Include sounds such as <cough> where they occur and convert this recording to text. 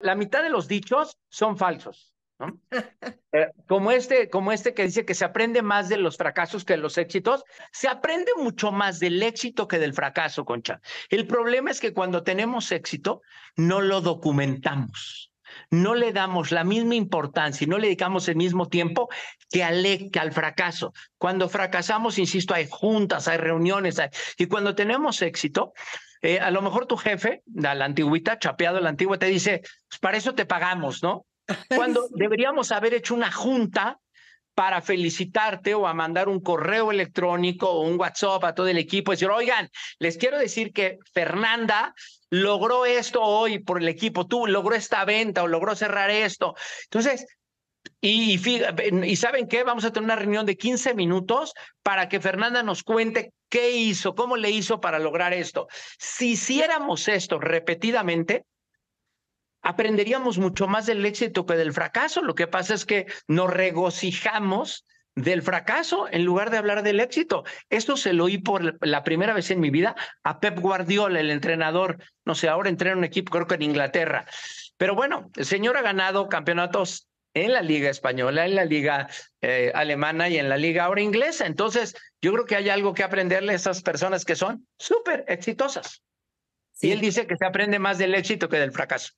la mitad de los dichos son falsos. ¿no? <laughs> Eh, como, este, como este que dice que se aprende más de los fracasos que de los éxitos, se aprende mucho más del éxito que del fracaso, Concha. El problema es que cuando tenemos éxito, no lo documentamos, no le damos la misma importancia y no le dedicamos el mismo tiempo que al, e, al fracaso. Cuando fracasamos, insisto, hay juntas, hay reuniones, y cuando tenemos éxito, eh, a lo mejor tu jefe, la antigüita, chapeado la antigua, te dice, pues para eso te pagamos, ¿no? <laughs> Cuando deberíamos haber hecho una junta para felicitarte o a mandar un correo electrónico o un WhatsApp a todo el equipo y decir, oigan, les quiero decir que Fernanda logró esto hoy por el equipo, tú logró esta venta o logró cerrar esto. Entonces, y, y, y, saben qué, vamos a tener una reunión de 15 minutos para que Fernanda nos cuente ¿Qué hizo? ¿Cómo le hizo para lograr esto? Si hiciéramos esto repetidamente, aprenderíamos mucho más del éxito que del fracaso. Lo que pasa es que nos regocijamos del fracaso en lugar de hablar del éxito. Esto se lo oí por la primera vez en mi vida a Pep Guardiola, el entrenador, no sé, ahora entrena un equipo creo que en Inglaterra. Pero bueno, el señor ha ganado campeonatos en la liga española, en la liga eh, alemana y en la liga ahora inglesa. Entonces, yo creo que hay algo que aprenderle a esas personas que son súper exitosas. Y él dice que se aprende más del éxito que del fracaso.